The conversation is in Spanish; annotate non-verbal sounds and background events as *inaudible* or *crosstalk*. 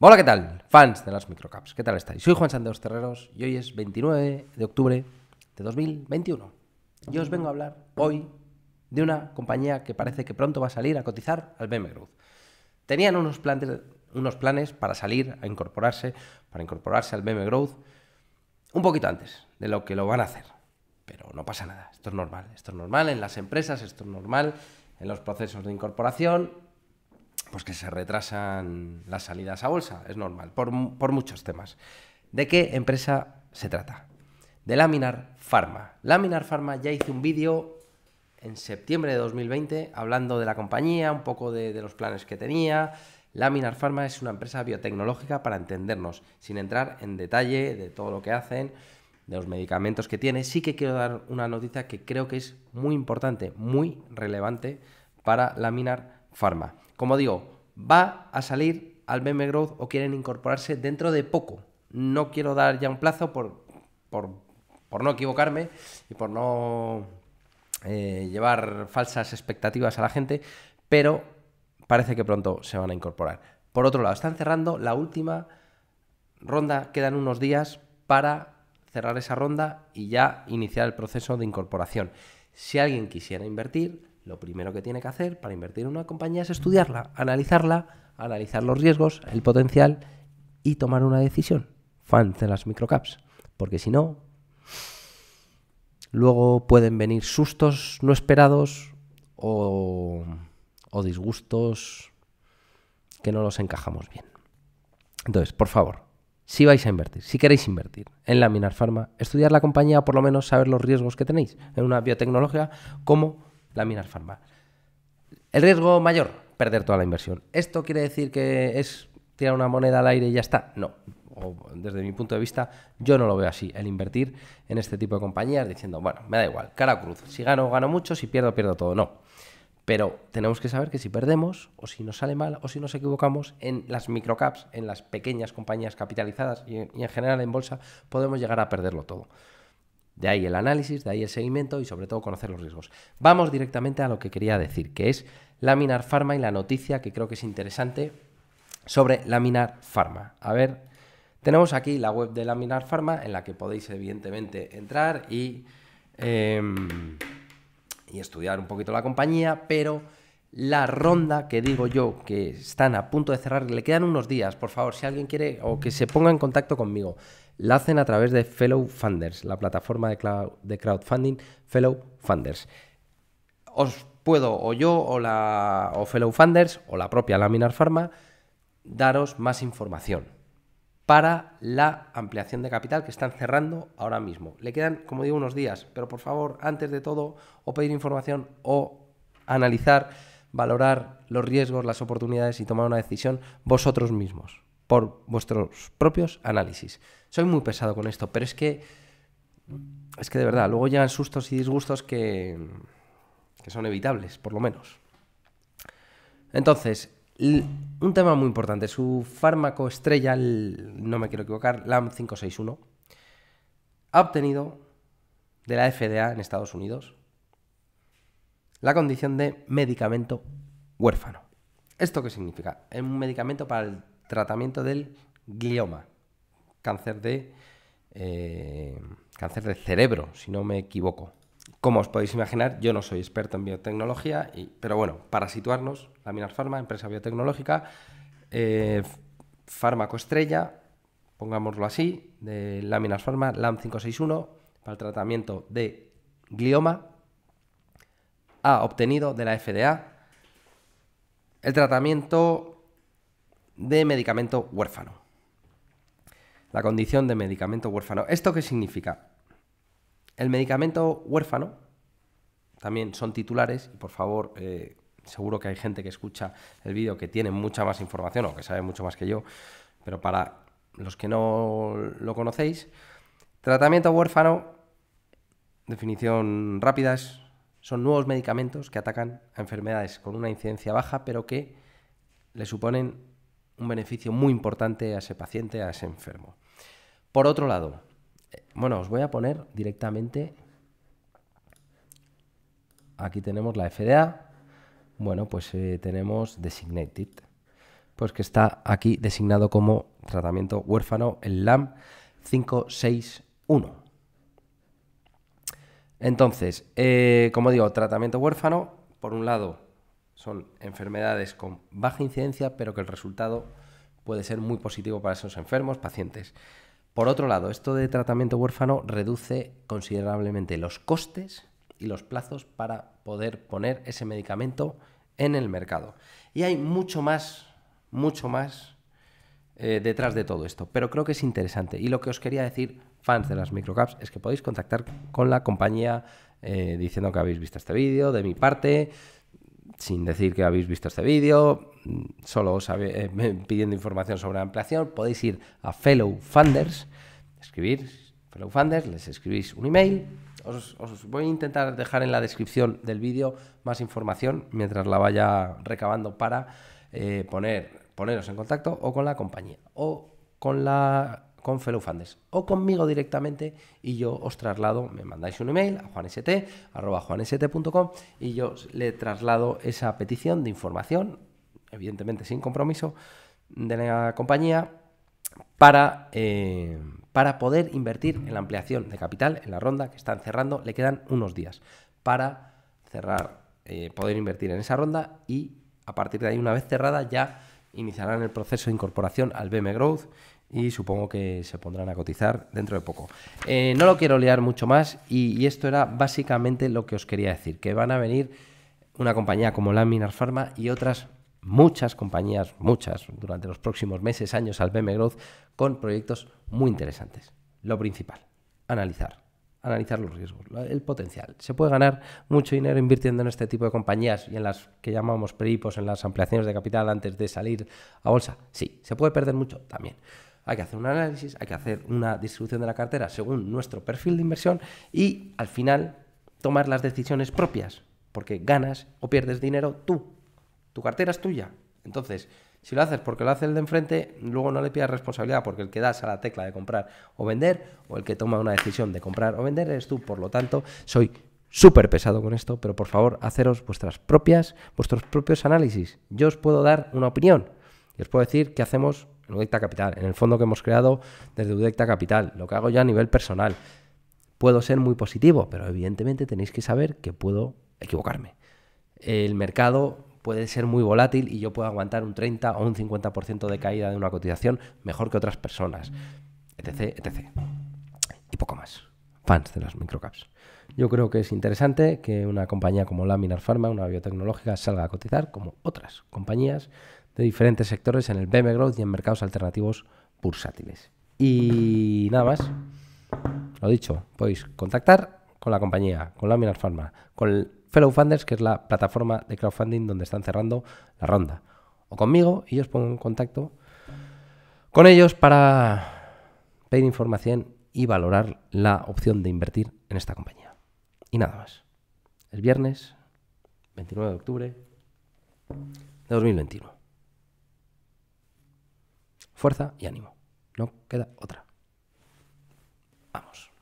Hola, ¿qué tal? Fans de las microcaps, ¿qué tal estáis? Soy Juan Santos Terreros y hoy es 29 de octubre de 2021. Yo os vengo a hablar hoy de una compañía que parece que pronto va a salir a cotizar al BM Tenían unos planes, para salir a incorporarse, para incorporarse al BM Growth un poquito antes de lo que lo van a hacer. Pero no pasa nada, esto es normal, esto es normal en las empresas, esto es normal en los procesos de incorporación, pues que se retrasan las salidas a bolsa, es normal, por, muchos temas. ¿De qué empresa se trata? De Laminar Pharma. Laminar Pharma ya hice un vídeo en septiembre de 2020 hablando de la compañía, un poco de, de los planes que tenía, Laminar Pharma es una empresa biotecnológica para entendernos, sin entrar en detalle de todo lo que hacen, de los medicamentos que tiene. Sí que quiero dar una noticia que creo que es muy importante, muy relevante para Laminar Pharma como digo, va a salir al meme growth o quieren incorporarse dentro de poco. No quiero dar ya un plazo por, no equivocarme y por no eh, llevar falsas expectativas a la gente, pero parece que pronto se van a incorporar. Por otro lado, están cerrando la última ronda, quedan unos días para cerrar esa ronda y ya iniciar el proceso de incorporación. Si alguien quisiera invertir, lo primero que tiene que hacer para invertir en una compañía es estudiarla, analizarla, analizar los riesgos, el potencial y tomar una decisión. Fans de las microcaps, porque si no, luego pueden venir sustos no esperados o, disgustos que no los encajamos bien. Entonces, por favor, si vais a invertir, si queréis invertir en la minar Pharma, estudiar la compañía, por lo menos saber los riesgos que tenéis en una biotecnología como la minar Pharma. El riesgo mayor, perder toda la inversión. ¿Esto quiere decir que es tirar una moneda al aire y ya está? No. desde mi punto de vista, yo no lo veo así. El invertir en este tipo de compañías diciendo, bueno, me da igual, cara a cruz. Si gano, gano mucho, si pierdo, pierdo todo. No. Pero tenemos que saber que si perdemos, o si nos sale mal, o si nos equivocamos, en las microcaps, en las pequeñas compañías capitalizadas y en general en bolsa, podemos llegar a perderlo todo. De ahí el análisis, de ahí el seguimiento y sobre todo conocer los riesgos. Vamos directamente a lo que quería decir, que es Laminar Pharma y la noticia que creo que es interesante sobre Laminar Pharma. A ver, tenemos aquí la web de Laminar Pharma en la que podéis evidentemente entrar y, em, y estudiar un poquito la compañía, pero la ronda que digo yo que están a punto de cerrar, le quedan unos días, por favor, si alguien quiere o que se ponga en contacto conmigo la hacen a través de Fellow Funders, la plataforma de, crowdfunding Fellow Funders. Os puedo o yo o, la, o Fellow Funders o la propia Laminar Pharma daros más información para la ampliación de capital que están cerrando ahora mismo. Le quedan, como digo, unos días, pero por favor, antes de todo, o pedir información o analizar, valorar los riesgos, las oportunidades y tomar una decisión vosotros mismos por vuestros propios análisis. Soy muy pesado con esto, pero es que. Es que de verdad, luego llegan sustos y disgustos que. que son evitables, por lo menos. Entonces, un tema muy importante. Su fármaco estrella, no me quiero equivocar, LAM561, ha obtenido de la FDA en Estados Unidos la condición de medicamento huérfano. ¿Esto qué significa? Es un medicamento para el tratamiento del glioma, cáncer de, eh, cáncer cerebro, si no me equivoco. Como os podéis imaginar, yo no soy experto en biotecnología, pero bueno, para situarnos, Laminar Pharma, empresa biotecnológica, eh, fármaco estrella, pongámoslo así, de Laminar Pharma, LAM561, para el tratamiento de glioma, ha obtenido de la FDA el tratamiento de medicamento huérfano. La condición de medicamento huérfano. ¿Esto qué significa? El medicamento huérfano, también son titulares, y por favor, eh, seguro que hay gente que escucha el vídeo que tiene mucha más información o que sabe mucho más que yo, pero para los que no lo conocéis, tratamiento huérfano, definición rápida, son nuevos medicamentos que atacan a enfermedades con una incidencia baja, pero que le suponen un beneficio muy importante a ese paciente, a ese enfermo. Por otro lado, eh, bueno, os voy a poner directamente, aquí tenemos la FDA, bueno, pues eh, tenemos designated, pues que está aquí designado como tratamiento huérfano el LAM 561. Entonces, eh, como digo, tratamiento huérfano, por un lado, son enfermedades con baja incidencia, pero que el resultado puede ser muy positivo para esos enfermos, pacientes. Por otro lado, esto de tratamiento huérfano reduce considerablemente los costes y los plazos para poder poner ese medicamento en el mercado. Y hay mucho más, mucho más eh, detrás de todo esto, pero creo que es interesante. Y lo que os quería decir, fans de las microcaps, es que podéis contactar con la compañía eh, diciendo que habéis visto este vídeo, de mi parte, sin decir que habéis visto este vídeo, mm, solo os eh, *laughs* pidiendo información sobre la ampliación, podéis ir a Fellow Funders, escribir Fellow Funders, les escribís un email. Os, voy a intentar dejar en la descripción del vídeo más información mientras la vaya recabando para eh, poner, poneros en contacto o con la compañía o con la con Fellow Funders o conmigo directamente y yo os traslado, me mandáis un email a juanst, arroba juanst.com y yo le traslado esa petición de información, evidentemente sin compromiso, de la compañía para, eh, para poder invertir en la ampliación de capital, en la ronda que están cerrando, le quedan unos días para cerrar, eh, poder invertir en esa ronda y a partir de ahí, una vez cerrada, ya iniciarán el proceso de incorporación al BM Growth y supongo que se pondrán a cotizar dentro de poco. Eh, no lo quiero liar mucho más y, esto era básicamente lo que os quería decir, que van a venir una compañía como Laminar Pharma y otras muchas compañías, muchas, durante los próximos meses, años al BM Growth con proyectos muy interesantes. Lo principal, analizar. Analizar los riesgos, el potencial. Se puede ganar mucho dinero invirtiendo en este tipo de compañías y en las que llamamos peripos, en las ampliaciones de capital antes de salir a bolsa. Sí, se puede perder mucho también hay que hacer un análisis, hay que hacer una distribución de la cartera según nuestro perfil de inversión y al final tomar las decisiones propias, porque ganas o pierdes dinero tú, tu cartera es tuya. Entonces, si lo haces porque lo hace el de enfrente, luego no le pidas responsabilidad porque el que das a la tecla de comprar o vender o el que toma una decisión de comprar o vender es tú. Por lo tanto, soy súper pesado con esto, pero por favor, haceros vuestras propias, vuestros propios análisis. Yo os puedo dar una opinión y os puedo decir qué hacemos Udecta Capital, en el fondo que hemos creado desde Udecta Capital, lo que hago ya a nivel personal. Puedo ser muy positivo, pero evidentemente tenéis que saber que puedo equivocarme. El mercado puede ser muy volátil y yo puedo aguantar un 30 o un 50% de caída de una cotización mejor que otras personas, etc, etc. Y poco más. Fans de las microcaps. Yo creo que es interesante que una compañía como Laminar Pharma, una biotecnológica, salga a cotizar como otras compañías de diferentes sectores en el BM Growth y en mercados alternativos bursátiles. Y nada más. Lo dicho, podéis contactar con la compañía, con Laminar Pharma, con Fellow Funders, que es la plataforma de crowdfunding donde están cerrando la ronda, o conmigo y yo os pongo en contacto con ellos para pedir información y valorar la opción de invertir en esta compañía. Y nada más. el viernes 29 de octubre de 2021. Fuerza y ánimo. No queda otra. Vamos.